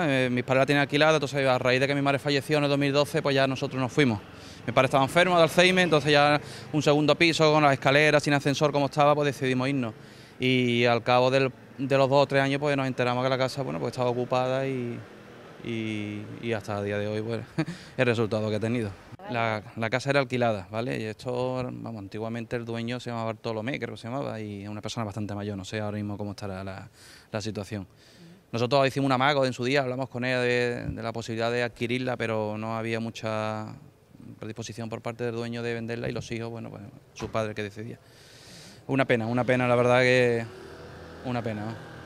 Eh, mis padres la tenían alquilada, entonces a raíz de que mi madre falleció en el 2012, pues ya nosotros nos fuimos. Mi padre estaba enfermo de Alzheimer, entonces ya un segundo piso con las escaleras, sin ascensor como estaba, pues decidimos irnos. Y al cabo de los dos o tres años, pues nos enteramos que la casa, bueno, pues estaba ocupada y, hasta el día de hoy pues, el resultado que ha tenido. La, casa era alquilada, ¿vale? Y esto, vamos, antiguamente el dueño se llamaba Bartolomé, creo que se llamaba, y es una persona bastante mayor, no sé ahora mismo cómo estará la, la situación. Nosotros hicimos una mago en su día, hablamos con ella de, la posibilidad de adquirirla, pero no había mucha predisposición por parte del dueño de venderla y los hijos, bueno, pues su padre que decidía. Una pena, una pena, la verdad que una pena.